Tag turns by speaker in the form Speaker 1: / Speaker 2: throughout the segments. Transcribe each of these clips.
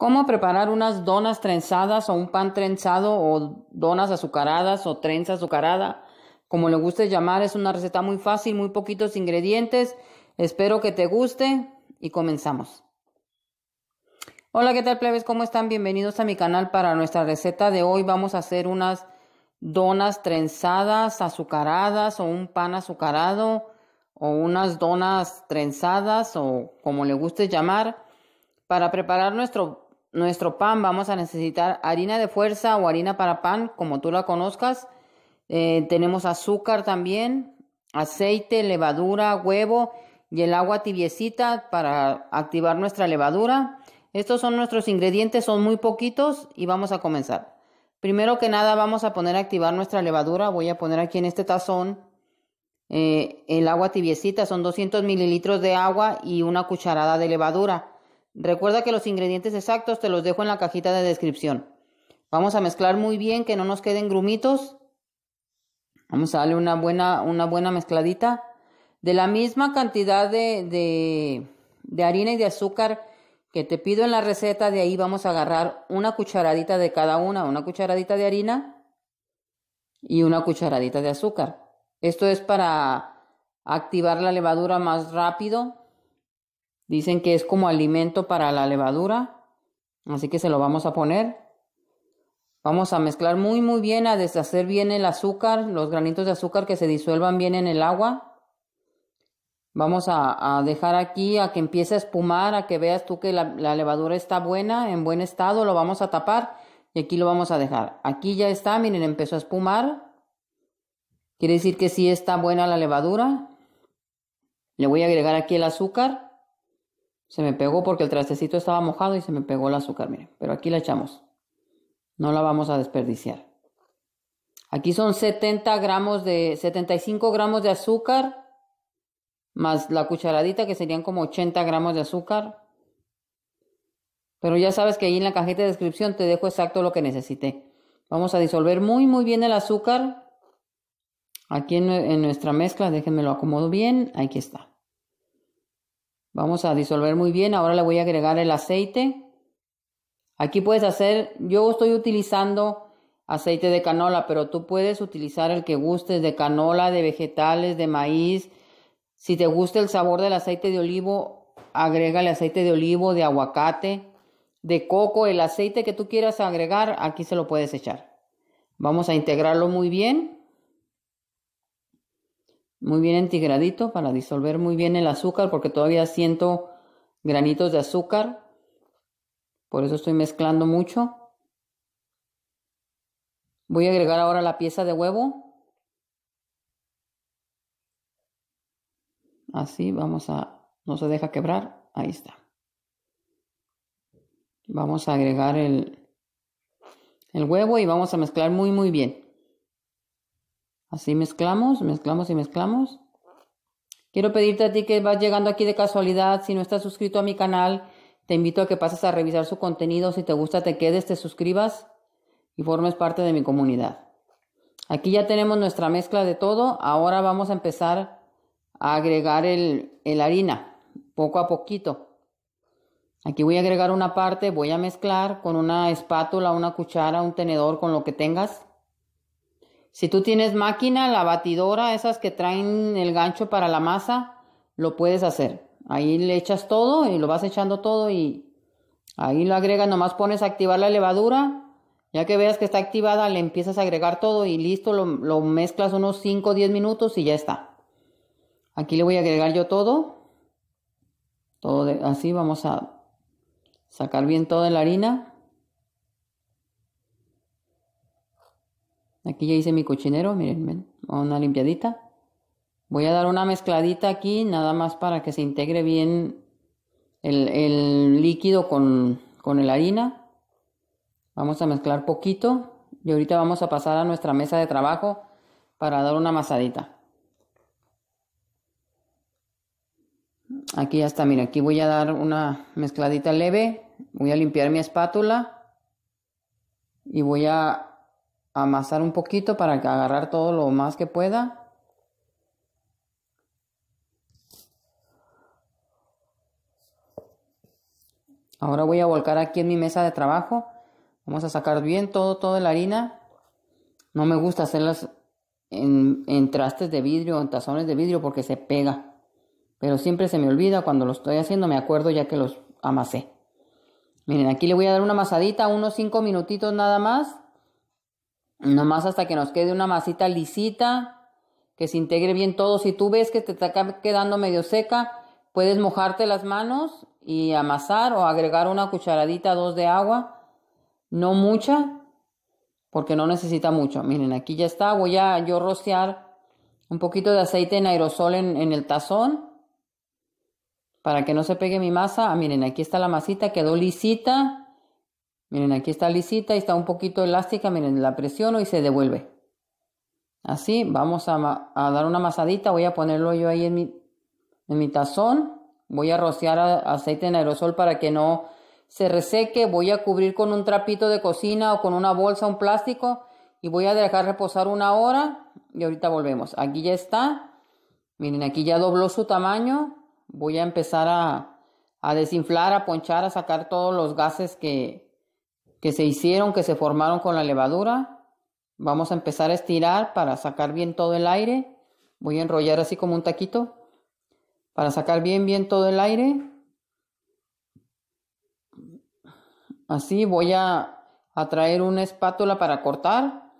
Speaker 1: ¿Cómo preparar unas donas trenzadas o un pan trenzado o donas azucaradas o trenza azucarada? Como le guste llamar, es una receta muy fácil, muy poquitos ingredientes. Espero que te guste y comenzamos. Hola, ¿qué tal plebes? ¿Cómo están? Bienvenidos a mi canal para nuestra receta de hoy. Vamos a hacer unas donas trenzadas, azucaradas o un pan azucarado o unas donas trenzadas o como le guste llamar. Para preparar nuestro nuestro pan vamos a necesitar harina de fuerza o harina para pan, como tú la conozcas. Eh, tenemos azúcar también, aceite, levadura, huevo y el agua tibiecita para activar nuestra levadura. Estos son nuestros ingredientes, son muy poquitos y vamos a comenzar. Primero que nada vamos a poner a activar nuestra levadura. Voy a poner aquí en este tazón eh, el agua tibiecita, son 200 mililitros de agua y una cucharada de levadura. Recuerda que los ingredientes exactos te los dejo en la cajita de descripción. Vamos a mezclar muy bien, que no nos queden grumitos. Vamos a darle una buena, una buena mezcladita. De la misma cantidad de, de, de harina y de azúcar que te pido en la receta, de ahí vamos a agarrar una cucharadita de cada una, una cucharadita de harina y una cucharadita de azúcar. Esto es para activar la levadura más rápido Dicen que es como alimento para la levadura, así que se lo vamos a poner. Vamos a mezclar muy muy bien, a deshacer bien el azúcar, los granitos de azúcar que se disuelvan bien en el agua. Vamos a, dejar aquí a que empiece a espumar, a que veas tú que la, la levadura está buena, en buen estado, lo vamos a tapar y aquí lo vamos a dejar. Aquí ya está, miren, empezó a espumar. Quiere decir que sí está buena la levadura. Le voy a agregar aquí el azúcar. Se me pegó porque el trastecito estaba mojado y se me pegó el azúcar, miren. Pero aquí la echamos. No la vamos a desperdiciar. Aquí son 70 gramos de, 75 gramos de azúcar, más la cucharadita que serían como 80 gramos de azúcar. Pero ya sabes que ahí en la cajita de descripción te dejo exacto lo que necesité. Vamos a disolver muy muy bien el azúcar. Aquí en, en nuestra mezcla, déjenme lo acomodo bien, aquí está. Vamos a disolver muy bien. Ahora le voy a agregar el aceite. Aquí puedes hacer, yo estoy utilizando aceite de canola, pero tú puedes utilizar el que gustes de canola, de vegetales, de maíz. Si te gusta el sabor del aceite de olivo, agrégale aceite de olivo, de aguacate, de coco, el aceite que tú quieras agregar, aquí se lo puedes echar. Vamos a integrarlo muy bien muy bien entigradito para disolver muy bien el azúcar porque todavía siento granitos de azúcar. Por eso estoy mezclando mucho. Voy a agregar ahora la pieza de huevo. Así vamos a, no se deja quebrar. Ahí está. Vamos a agregar el, el huevo y vamos a mezclar muy muy bien. Así mezclamos, mezclamos y mezclamos. Quiero pedirte a ti que vas llegando aquí de casualidad, si no estás suscrito a mi canal, te invito a que pases a revisar su contenido, si te gusta te quedes, te suscribas y formes parte de mi comunidad. Aquí ya tenemos nuestra mezcla de todo, ahora vamos a empezar a agregar el, el harina, poco a poquito. Aquí voy a agregar una parte, voy a mezclar con una espátula, una cuchara, un tenedor, con lo que tengas. Si tú tienes máquina, la batidora, esas que traen el gancho para la masa, lo puedes hacer. Ahí le echas todo y lo vas echando todo y ahí lo agregas, nomás pones a activar la levadura. Ya que veas que está activada, le empiezas a agregar todo y listo, lo, mezclas unos 5 o 10 minutos y ya está. Aquí le voy a agregar yo todo. Todo así vamos a sacar bien toda la harina. Aquí ya hice mi cochinero, miren, una limpiadita. Voy a dar una mezcladita aquí, nada más para que se integre bien el, líquido con, con la harina. Vamos a mezclar poquito y ahorita vamos a pasar a nuestra mesa de trabajo para dar una masadita. Aquí ya está, mira, aquí voy a dar una mezcladita leve, voy a limpiar mi espátula y voy a amasar un poquito para agarrar todo lo más que pueda. Ahora voy a volcar aquí en mi mesa de trabajo. Vamos a sacar bien todo, toda la harina. No me gusta hacerlas en, trastes de vidrio, en tazones de vidrio porque se pega. Pero siempre se me olvida cuando lo estoy haciendo, me acuerdo ya que los amasé. Miren, aquí le voy a dar una amasadita, unos 5 minutitos nada más. Nomás hasta que nos quede una masita lisita, que se integre bien todo. Si tú ves que te está quedando medio seca, puedes mojarte las manos y amasar o agregar una cucharadita dos de agua, no mucha, porque no necesita mucho. Miren, aquí ya está, voy a yo rociar un poquito de aceite en aerosol en, el tazón para que no se pegue mi masa. Ah, miren, aquí está la masita, quedó lisita. Miren, aquí está lisita y está un poquito elástica. Miren, la presiono y se devuelve. Así, vamos a, dar una masadita. Voy a ponerlo yo ahí en mi, en mi tazón. Voy a rociar aceite en aerosol para que no se reseque. Voy a cubrir con un trapito de cocina o con una bolsa, un plástico. Y voy a dejar reposar una hora. Y ahorita volvemos. Aquí ya está. Miren, aquí ya dobló su tamaño. Voy a empezar a, a desinflar, a ponchar, a sacar todos los gases que, que se hicieron, que se formaron con la levadura. Vamos a empezar a estirar para sacar bien todo el aire. Voy a enrollar así como un taquito para sacar bien, bien todo el aire. Así voy a, traer una espátula para cortar.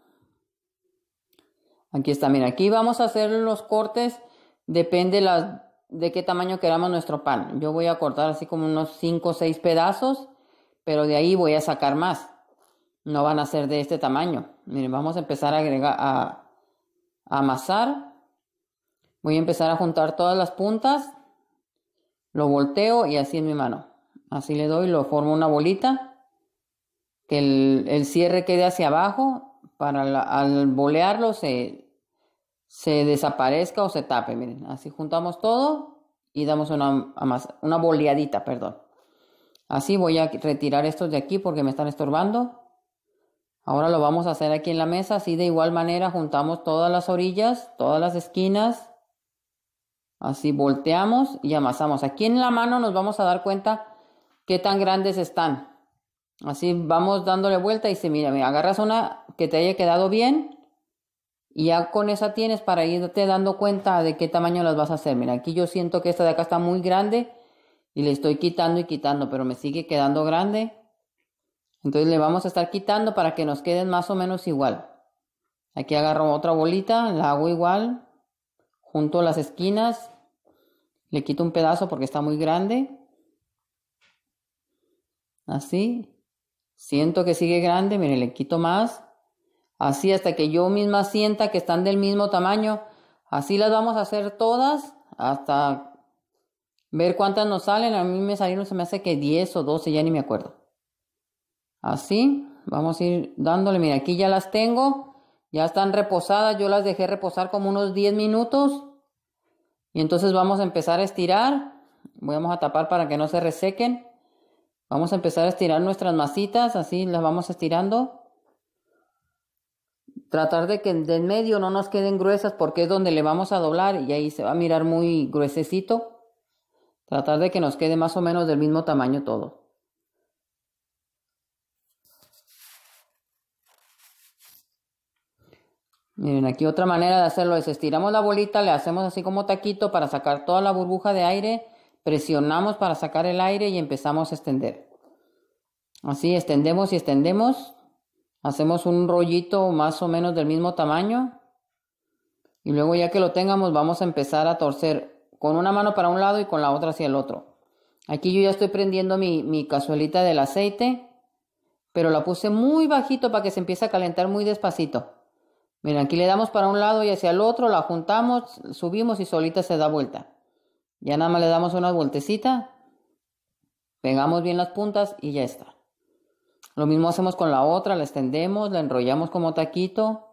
Speaker 1: Aquí está, mira, aquí vamos a hacer los cortes, depende de qué tamaño queramos nuestro pan. Yo voy a cortar así como unos 5 o 6 pedazos pero de ahí voy a sacar más. No van a ser de este tamaño. Miren, vamos a empezar a agregar, a, amasar. Voy a empezar a juntar todas las puntas. Lo volteo y así en mi mano. Así le doy, lo formo una bolita. Que el, cierre quede hacia abajo para al bolearlo se, se desaparezca o se tape. Miren, así juntamos todo y damos una, una boleadita, perdón. Así voy a retirar estos de aquí porque me están estorbando. Ahora lo vamos a hacer aquí en la mesa. Así de igual manera juntamos todas las orillas, todas las esquinas. Así volteamos y amasamos. Aquí en la mano nos vamos a dar cuenta qué tan grandes están. Así vamos dándole vuelta y se mira, mira, agarras una que te haya quedado bien y ya con esa tienes para irte dando cuenta de qué tamaño las vas a hacer. Mira, aquí yo siento que esta de acá está muy grande y le estoy quitando y quitando, pero me sigue quedando grande. Entonces le vamos a estar quitando para que nos queden más o menos igual. Aquí agarro otra bolita, la hago igual, junto las esquinas, le quito un pedazo porque está muy grande. Así. Siento que sigue grande, mire, le quito más. Así hasta que yo misma sienta que están del mismo tamaño. Así las vamos a hacer todas hasta ver cuántas nos salen. A mí me salieron, se me hace que 10 o 12, ya ni me acuerdo. Así, vamos a ir dándole. Mira, aquí ya las tengo. Ya están reposadas. Yo las dejé reposar como unos 10 minutos. Y entonces vamos a empezar a estirar. Vamos a tapar para que no se resequen. Vamos a empezar a estirar nuestras masitas. Así las vamos estirando. Tratar de que en medio no nos queden gruesas porque es donde le vamos a doblar y ahí se va a mirar muy gruesecito. Tratar de que nos quede más o menos del mismo tamaño todo. Miren, aquí otra manera de hacerlo es estiramos la bolita, le hacemos así como taquito para sacar toda la burbuja de aire, presionamos para sacar el aire y empezamos a extender. Así extendemos y extendemos, hacemos un rollito más o menos del mismo tamaño y luego ya que lo tengamos vamos a empezar a torcer con una mano para un lado y con la otra hacia el otro. Aquí yo ya estoy prendiendo mi, mi cazuelita del aceite, pero la puse muy bajito para que se empiece a calentar muy despacito. Miren, aquí le damos para un lado y hacia el otro, la juntamos, subimos y solita se da vuelta. Ya nada más le damos una vueltecita, pegamos bien las puntas y ya está. Lo mismo hacemos con la otra, la extendemos, la enrollamos como taquito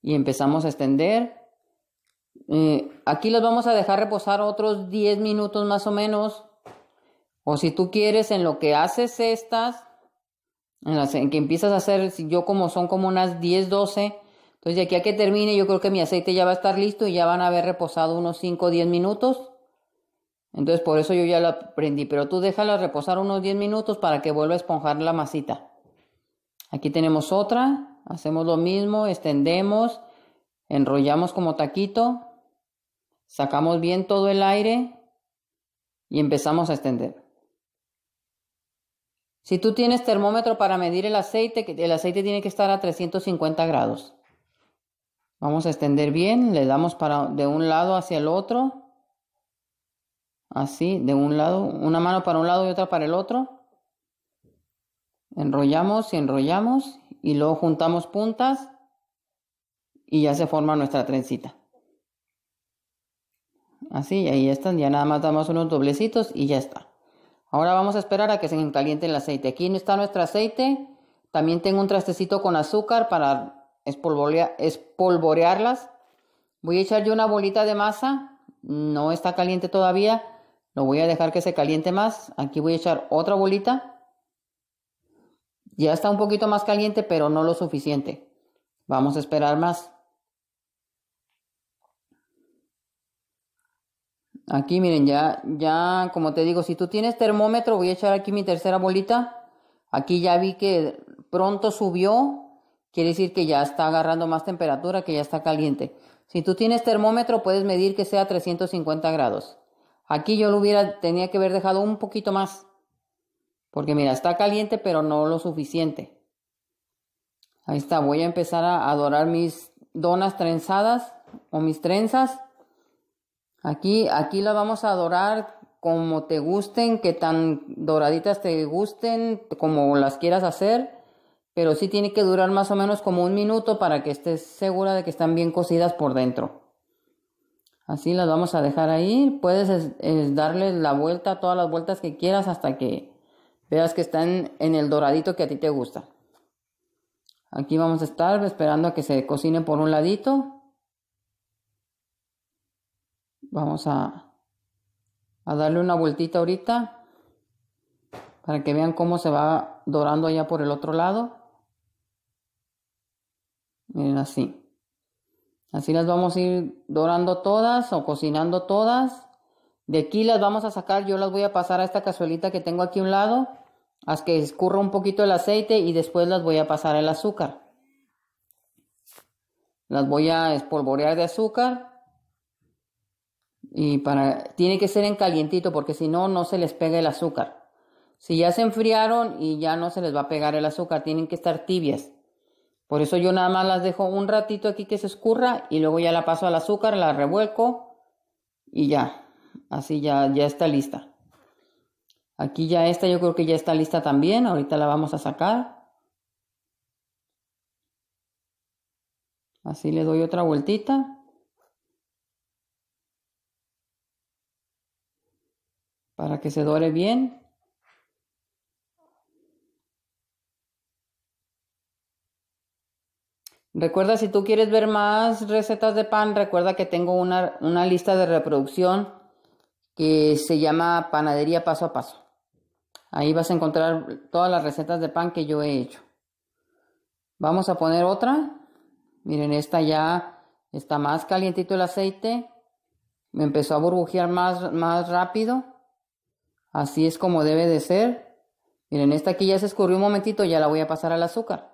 Speaker 1: y empezamos a extender eh, aquí las vamos a dejar reposar otros 10 minutos más o menos. O si tú quieres, en lo que haces estas, en, las, que empiezas a hacer, yo como son como unas 10, 12. Entonces, de aquí a que termine, yo creo que mi aceite ya va a estar listo y ya van a haber reposado unos 5 o 10 minutos. Entonces, por eso yo ya la prendí. Pero tú déjala reposar unos 10 minutos para que vuelva a esponjar la masita. Aquí tenemos otra. Hacemos lo mismo, extendemos, enrollamos como taquito Sacamos bien todo el aire y empezamos a extender. Si tú tienes termómetro para medir el aceite, el aceite tiene que estar a 350 grados. Vamos a extender bien, le damos para de un lado hacia el otro. Así, de un lado, una mano para un lado y otra para el otro. Enrollamos y enrollamos y luego juntamos puntas y ya se forma nuestra trencita. Así, ahí están. Ya nada más damos unos doblecitos y ya está. Ahora vamos a esperar a que se caliente el aceite. Aquí está nuestro aceite. También tengo un trastecito con azúcar para espolvorearlas. Voy a echar yo una bolita de masa. No está caliente todavía. Lo voy a dejar que se caliente más. Aquí voy a echar otra bolita. Ya está un poquito más caliente, pero no lo suficiente. Vamos a esperar más. Aquí miren, ya, ya como te digo, si tú tienes termómetro, voy a echar aquí mi tercera bolita. Aquí ya vi que pronto subió, quiere decir que ya está agarrando más temperatura, que ya está caliente. Si tú tienes termómetro, puedes medir que sea 350 grados. Aquí yo lo hubiera, tenía que haber dejado un poquito más. Porque mira, está caliente, pero no lo suficiente. Ahí está, voy a empezar a, dorar mis donas trenzadas o mis trenzas. Aquí, aquí la vamos a dorar como te gusten, que tan doraditas te gusten, como las quieras hacer, pero sí tiene que durar más o menos como un minuto para que estés segura de que están bien cocidas por dentro. Así las vamos a dejar ahí. Puedes es, darle la vuelta, todas las vueltas que quieras hasta que veas que están en el doradito que a ti te gusta. Aquí vamos a estar esperando a que se cocine por un ladito. Vamos a, darle una vueltita ahorita para que vean cómo se va dorando allá por el otro lado. Miren así. Así las vamos a ir dorando todas o cocinando todas. De aquí las vamos a sacar, yo las voy a pasar a esta cazuelita que tengo aquí a un lado, hasta que escurra un poquito el aceite y después las voy a pasar el azúcar. Las voy a espolvorear de azúcar y para, tiene que ser en calientito porque si no, no se les pega el azúcar. Si ya se enfriaron y ya no se les va a pegar el azúcar, tienen que estar tibias. Por eso yo nada más las dejo un ratito aquí que se escurra y luego ya la paso al azúcar, la revuelco y ya. Así ya, ya está lista. Aquí ya está, yo creo que ya está lista también. Ahorita la vamos a sacar. Así le doy otra vueltita. para que se dore bien. Recuerda, si tú quieres ver más recetas de pan, recuerda que tengo una, lista de reproducción que se llama Panadería Paso a Paso. Ahí vas a encontrar todas las recetas de pan que yo he hecho. Vamos a poner otra. Miren, esta ya está más calientito el aceite. Me empezó a burbujear más, más rápido. Así es como debe de ser. Miren, esta aquí ya se escurrió un momentito, ya la voy a pasar al azúcar.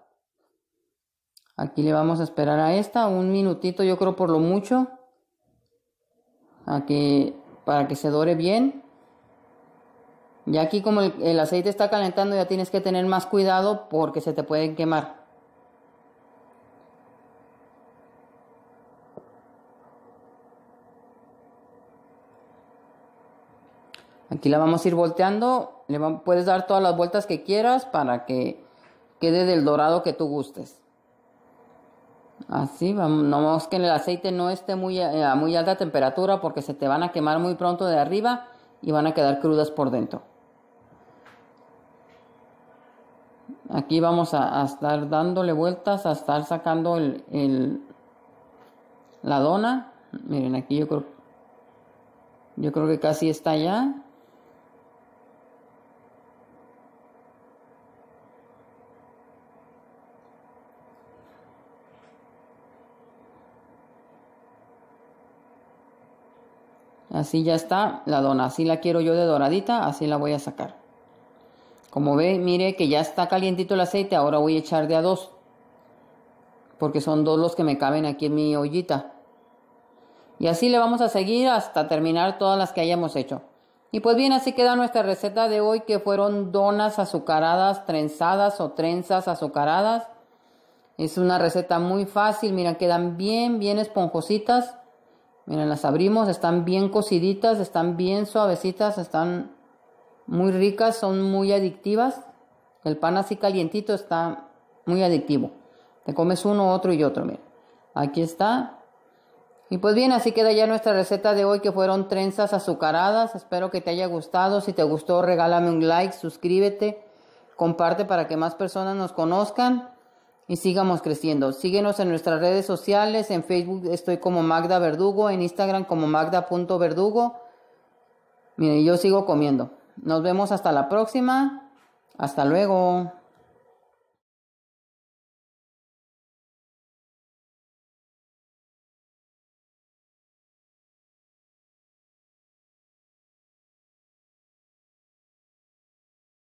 Speaker 1: Aquí le vamos a esperar a esta un minutito, yo creo por lo mucho, Aquí para que se dore bien. Y aquí como el aceite está calentando, ya tienes que tener más cuidado porque se te pueden quemar. Aquí la vamos a ir volteando. Le puedes dar todas las vueltas que quieras para que quede del dorado que tú gustes. Así, vamos, nomás que el aceite no esté muy, a muy alta temperatura porque se te van a quemar muy pronto de arriba y van a quedar crudas por dentro. Aquí vamos a, estar dándole vueltas, a estar sacando la dona. Miren, aquí yo creo, yo creo que casi está ya. Así ya está la dona, así la quiero yo de doradita, así la voy a sacar. Como ve, mire que ya está calientito el aceite, ahora voy a echar de a dos. Porque son dos los que me caben aquí en mi ollita. Y así le vamos a seguir hasta terminar todas las que hayamos hecho. Y pues bien, así queda nuestra receta de hoy que fueron donas azucaradas, trenzadas o trenzas azucaradas. Es una receta muy fácil, miren, quedan bien, bien esponjositas. Miren, las abrimos, están bien cociditas, están bien suavecitas, están muy ricas, son muy adictivas. El pan así calientito está muy adictivo. Te comes uno, otro y otro, miren. Aquí está. Y pues bien, así queda ya nuestra receta de hoy que fueron trenzas azucaradas. Espero que te haya gustado. Si te gustó, regálame un like, suscríbete, comparte para que más personas nos conozcan y sigamos creciendo. Síguenos en nuestras redes sociales, en Facebook estoy como Magda Verdugo, en Instagram como Magda.verdugo. Mire, yo sigo comiendo. Nos vemos hasta la próxima. Hasta luego.